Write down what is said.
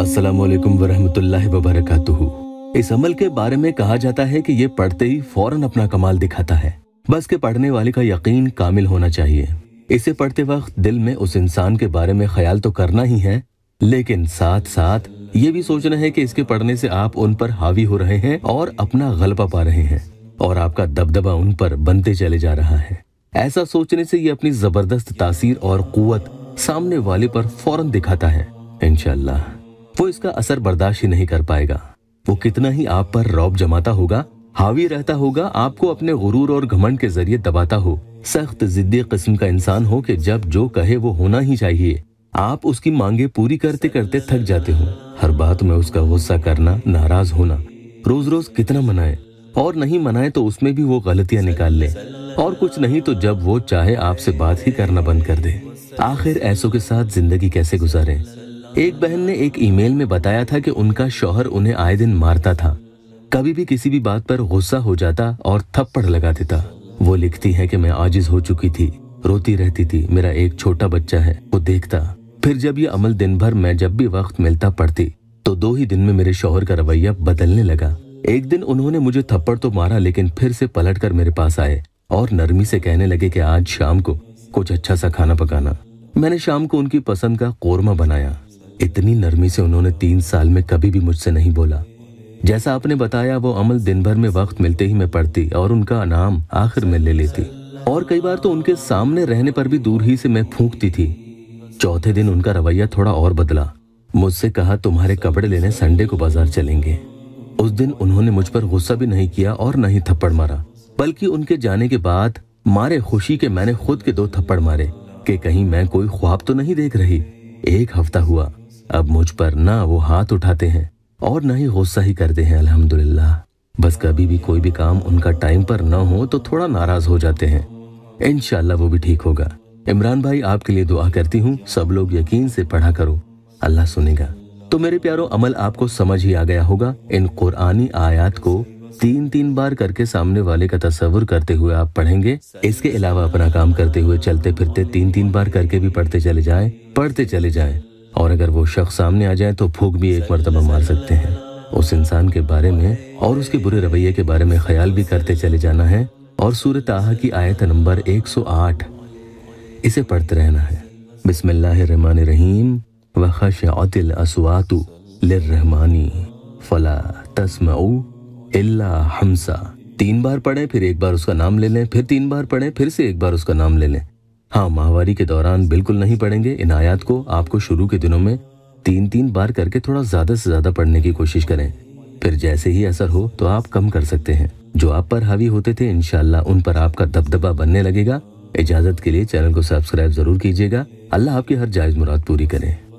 असलकम वरहमतुल्लाह वबरकatuh इस अमल के बारे में कहा जाता है कि ये पढ़ते ही फौरन अपना कमाल दिखाता है बस के पढ़ने वाले का यकीन कामिल होना चाहिए इसे पढ़ते वक्त दिल में उस इंसान के बारे में ख्याल तो करना ही है लेकिन साथ साथ ये भी सोचना है कि इसके पढ़ने से आप उन पर हावी हो रहे हैं और अपना गलबा पा रहे हैं और आपका दबदबा उन पर बनते चले जा रहा है ऐसा सोचने से ये अपनी जबरदस्त तासीर और कुत सामने वाले पर फौरन दिखाता है इनशाला वो इसका असर बर्दाश्त ही नहीं कर पाएगा वो कितना ही आप पर रौब जमाता होगा हावी रहता होगा आपको अपने गुरूर और घमंड के जरिए दबाता हो सख्त जिद्दी किस्म का इंसान हो कि जब जो कहे वो होना ही चाहिए आप उसकी मांगे पूरी करते करते थक जाते हो हर बात में उसका गुस्सा करना नाराज होना रोज रोज कितना मनाए और नहीं मनाए तो उसमें भी वो गलतियां निकाल ले और कुछ नहीं तो जब वो चाहे आपसे बात ही करना बंद कर दे आखिर ऐसो के साथ जिंदगी कैसे गुजारें? एक बहन ने एक ईमेल में बताया था कि उनका शौहर उन्हें आए दिन मारता था कभी भी किसी भी बात पर गुस्सा हो जाता और थप्पड़ लगा देता वो लिखती है कि मैं आजिज हो चुकी थी रोती रहती थी मेरा एक छोटा बच्चा है वो देखता फिर जब ये अमल दिन भर मैं जब भी वक्त मिलता पड़ती तो दो ही दिन में मेरे शोहर का रवैया बदलने लगा एक दिन उन्होंने मुझे थप्पड़ तो मारा लेकिन फिर से पलट कर मेरे पास आए और नरमी से कहने लगे कि आज शाम को कुछ अच्छा सा खाना पकाना मैंने शाम को उनकी पसंद का कोरमा बनाया इतनी नरमी से उन्होंने तीन साल में कभी भी मुझसे नहीं बोला जैसा आपने बताया वो अमल दिन भर में वक्त मिलते ही मैं पढ़ती और उनका नाम आखिर में ले लेती और कई बार तो उनके सामने रहने पर भी दूर ही से मैं फूंकती थी चौथे दिन उनका रवैया थोड़ा और बदला मुझसे कहा तुम्हारे कपड़े लेने संडे को बाजार चलेंगे उस दिन उन्होंने मुझ पर गुस्सा भी नहीं किया और न ही थप्पड़ मारा बल्कि उनके जाने के बाद मारे खुशी के मैंने खुद के दो थप्पड़ मारे कि कहीं मैं कोई ख्वाब तो नहीं देख रही एक हफ्ता हुआ अब मुझ पर ना वो हाथ उठाते हैं और ना ही गुस्सा ही करते हैं अल्हम्दुलिल्लाह बस कभी भी कोई भी काम उनका टाइम पर ना हो तो थोड़ा नाराज हो जाते हैं इनशाला वो भी ठीक होगा इमरान भाई आपके लिए दुआ करती हूँ सब लोग यकीन से पढ़ा करो अल्लाह सुनेगा तो मेरे प्यारो अमल आपको समझ ही आ गया होगा इन कुरानी आयात को तीन तीन बार करके सामने वाले का तस्वुर करते हुए आप पढ़ेंगे इसके अलावा अपना काम करते हुए चलते फिरते तीन तीन बार करके भी पढ़ते चले जाएं, पढ़ते चले जाएं और अगर वो शख्स सामने आ जाए तो फूक भी एक मरतबा मार सकते हैं उस इंसान के बारे में और उसके बुरे रवैये के बारे में ख्याल भी करते चले जाना है और सूरत आहा की आयत नंबर 108 इसे पढ़ते रहना है बिस्मिल्लाहमान रहीम वखश असवातु फला तस्मऊ इल्ला हमसा तीन बार पढ़ें फिर एक बार उसका नाम ले लें फिर तीन बार पढ़ें फिर से एक बार उसका नाम ले लें हाँ माहवारी के दौरान बिल्कुल नहीं पढ़ेंगे इन आयात को आपको शुरू के दिनों में तीन तीन बार करके थोड़ा ज्यादा से ज्यादा पढ़ने की कोशिश करें फिर जैसे ही असर हो तो आप कम कर सकते हैं जो आप पर हावी होते थे इनशाला उन पर आपका दबदबा बनने लगेगा इजाजत के लिए चैनल को सब्सक्राइब जरूर कीजिएगा अल्लाह आपकी हर जायज मुराद पूरी करें